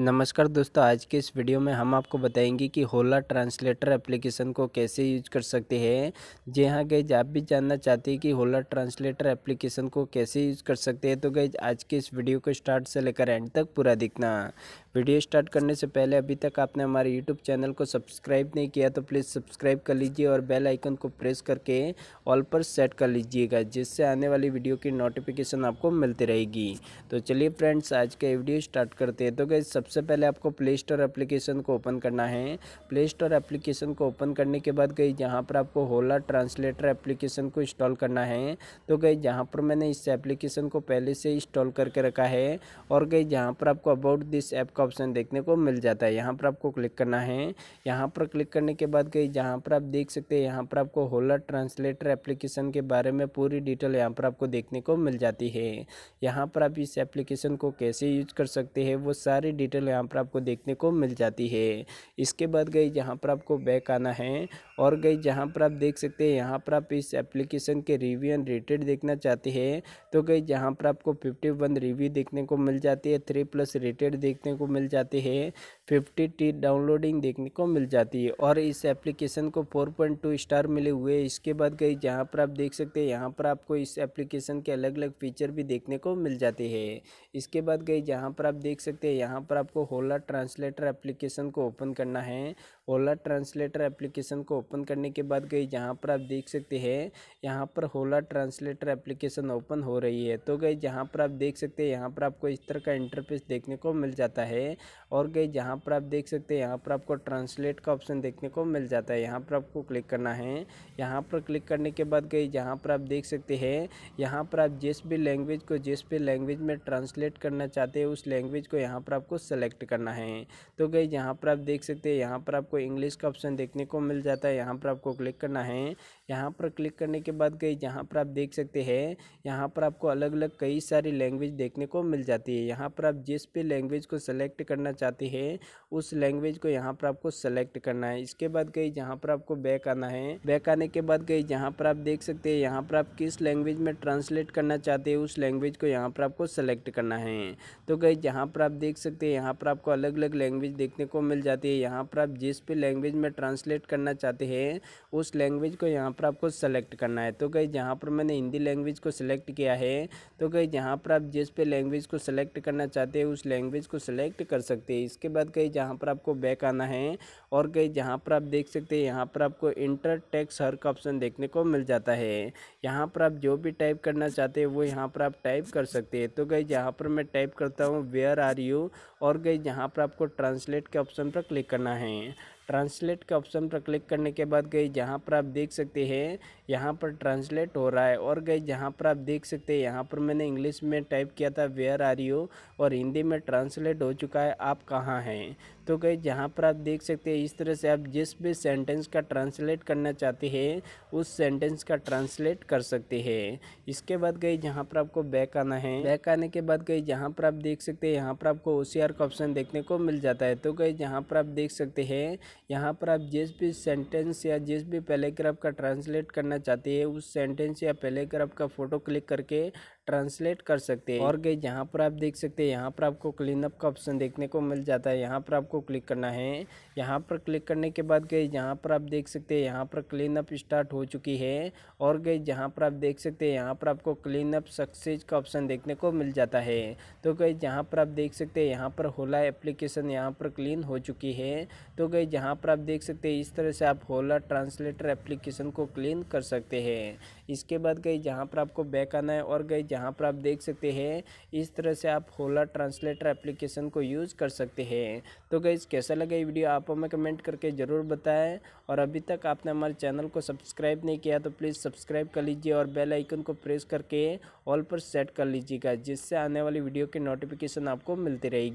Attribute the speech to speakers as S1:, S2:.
S1: नमस्कार दोस्तों आज के इस वीडियो में हम आपको बताएंगे कि होला ट्रांसलेटर एप्लीकेशन को कैसे यूज कर सकते हैं जी हाँ गैज आप भी जानना चाहते हैं कि होला ट्रांसलेटर एप्लीकेशन को कैसे यूज कर सकते हैं तो गैज आज के इस वीडियो को स्टार्ट से लेकर एंड तक पूरा देखना वीडियो स्टार्ट करने से पहले अभी तक आपने हमारे यूट्यूब चैनल को सब्सक्राइब नहीं किया तो प्लीज़ सब्सक्राइब कर लीजिए और बेल आइकन को प्रेस करके ऑल पर सेट कर लीजिएगा जिससे आने वाली वीडियो की नोटिफिकेशन आपको मिलती रहेगी तो चलिए फ्रेंड्स आज का वीडियो स्टार्ट करते हैं तो गई सबसे पहले आपको प्ले स्टोर एप्लीकेशन को ओपन करना है प्ले स्टोर एप्लीकेशन को ओपन करने के बाद गई जहाँ पर आपको होला ट्रांसलेटर एप्लीकेशन को इंस्टॉल करना है तो गई जहाँ पर मैंने इस एप्लीकेशन को पहले से इंस्टॉल करके रखा है और गई जहाँ पर आपको अबाउट दिस ऐप का ऑप्शन देखने को मिल जाता है यहाँ पर आपको क्लिक करना है यहाँ पर क्लिक करने के बाद गई जहाँ पर आप देख सकते हैं यहाँ पर आपको होलर ट्रांसलेटर एप्लीकेशन के बारे में पूरी डिटेल यहाँ पर आपको देखने को मिल जाती है यहाँ पर आप इस एप्लीकेशन को कैसे यूज कर सकते हैं वो सारी डिटेल यहाँ पर आपको देखने को मिल जाती है इसके बाद गई जहाँ पर आपको बैक आना है और गई जहाँ पर आप देख सकते हैं यहाँ पर आप इस एप्लीकेशन के रिव्यू एंड रेटेड देखना चाहते हैं तो गई जहाँ पर आपको फिफ्टी वन रिव्यू देखने को मिल जाती है थ्री प्लस रेटेड देखने को मिल जाते हैं फिफ्टी टी डाउनलोडिंग देखने को मिल जाती है और इस एप्लीकेशन को फोर पॉइंट टू स्टार मिले हुए इसके बाद गई जहाँ पर आप देख सकते हैं यहाँ पर आपको इस एप्लीकेशन के अलग अलग फीचर भी देखने को मिल जाते हैं इसके बाद गई जहाँ पर आप देख सकते हैं यहाँ पर आपको होला ट्रांसलेटर एप्लीकेशन को ओपन करना है होला ट्रांसलेटर एप्लीकेशन को ओपन करने के बाद गई जहाँ पर आप देख सकते हैं यहाँ पर होला ट्रांसलेटर एप्लीकेशन ओपन हो रही है तो गई जहाँ पर आप देख सकते हैं यहाँ पर आपको इस तरह का इंटरफेस देखने को मिल जाता है है और गई जहाँ पर आप देख सकते हैं यहाँ पर आपको ट्रांसलेट का ऑप्शन देखने को मिल जाता है यहाँ पर आपको क्लिक करना है यहाँ पर क्लिक करने के बाद गई जहाँ पर आप देख सकते हैं यहाँ पर आप जिस भी लैंग्वेज को जिस भी लैंग्वेज में ट्रांसलेट करना चाहते हैं उस लैंग्वेज को यहाँ पर आपको सेलेक्ट करना है तो गई जहाँ पर आप देख सकते हैं यहाँ पर आपको इंग्लिश का ऑप्शन देखने को मिल जाता है यहाँ पर आपको क्लिक करना है यहाँ पर क्लिक करने के बाद गई जहाँ पर आप देख सकते हैं यहाँ पर आपको अलग अलग कई सारी लैंग्वेज देखने को मिल जाती है यहाँ पर आप जिस भी लैंग्वेज को सेलेक्ट सेलेक्ट करना चाहते हैं उस लैंग्वेज को यहाँ पर आपको सेलेक्ट करना है इसके बाद गई जहाँ पर आपको बैक आना है बैक आने के बाद गई जहाँ पर आप देख सकते हैं यहाँ पर आप किस लैंग्वेज में ट्रांसलेट करना चाहते हैं उस लैंग्वेज को यहाँ पर आपको सेलेक्ट करना है तो गई जहाँ पर आप देख सकते हैं यहाँ पर आपको अलग अलग लैंग्वेज देखने को मिल जाती है यहाँ पर आप जिस भी लैंग्वेज में ट्रांसलेट करना चाहते हैं उस लैंग्वेज को यहाँ पर आपको सेलेक्ट करना है तो गई जहाँ पर मैंने हिंदी लैंग्वेज को सिलेक्ट किया है तो गई जहाँ पर आप जिस पे लैंग्वेज को सेलेक्ट करना चाहते हैं उस लैंग्वेज को सिलेक्ट सेलेक्ट कर सकते हैं इसके बाद कहीं जहाँ पर आपको बैक आना है और कहीं जहाँ पर आप देख सकते हैं यहाँ पर आपको इंटर टेक्स हर का ऑप्शन देखने को मिल जाता है यहाँ पर आप जो भी टाइप करना चाहते हैं वो यहाँ पर आप टाइप कर सकते हैं तो गई जहाँ पर मैं टाइप करता हूँ वेयर आर यू और गई जहाँ पर आपको ट्रांसलेट के ऑप्शन पर क्लिक करना है ट्रांसलेट के ऑप्शन पर क्लिक करने के बाद गई जहाँ पर आप देख सकते हैं यहाँ पर ट्रांसलेट हो रहा है और गई जहाँ पर आप देख सकते हैं यहाँ पर मैंने इंग्लिश में टाइप किया था वेयर आर यू और हिंदी में ट्रांसलेट हो चुका है आप कहाँ हैं तो गई जहाँ पर आप देख सकते हैं इस तरह से आप जिस भी सेंटेंस का ट्रांसलेट करना चाहते हैं उस सेंटेंस का ट्रांसलेट कर सकते हैं इसके बाद गई जहाँ पर आपको बैक आना है बैक आने के बाद गई जहाँ पर आप देख सकते हैं यहाँ पर आपको ओ का ऑप्शन देखने को मिल जाता है तो गई जहाँ पर आप देख सकते हैं यहाँ पर आप जिस भी सेंटेंस या जिस भी पैलेग्राफ का ट्रांसलेट करना चाहते हैं उस सेंटेंस या पैलेग्राफ का फ़ोटो क्लिक करके ट्रांसलेट कर सकते हैं और गई यहाँ पर आप देख सकते हैं यहाँ पर आपको क्लीन अप का ऑप्शन देखने को मिल जाता है यहाँ पर आपको क्लिक करना है यहाँ पर क्लिक करने के बाद गई यहाँ पर आप देख सकते हैं यहाँ पर क्लीन अप स्टार्ट हो चुकी है और गई जहाँ पर आप देख सकते हैं यहाँ पर आपको क्लीन अप सक्सेस का ऑप्शन देखने को मिल जाता है तो गई जहाँ पर आप देख सकते हैं यहाँ पर होला एप्लीकेशन यहाँ पर क्लीन हो चुकी है तो गई जहाँ यहाँ पर आप देख सकते हैं इस तरह से आप होला ट्रांसलेटर एप्लीकेशन को क्लीन कर सकते हैं इसके बाद गई जहाँ पर आपको बैक आना है और गई जहाँ पर आप देख सकते हैं इस तरह से आप होला ट्रांसलेटर एप्लीकेशन को यूज़ कर सकते हैं तो गई कैसा लगा ये वीडियो आप हमें कमेंट करके ज़रूर बताएं और अभी तक आपने हमारे चैनल को सब्सक्राइब नहीं किया तो प्लीज़ सब्सक्राइब कर लीजिए और बेल आइकन को प्रेस करके ऑल पर सेट कर लीजिएगा जिससे आने वाली वीडियो की नोटिफिकेशन आपको मिलती रहेगी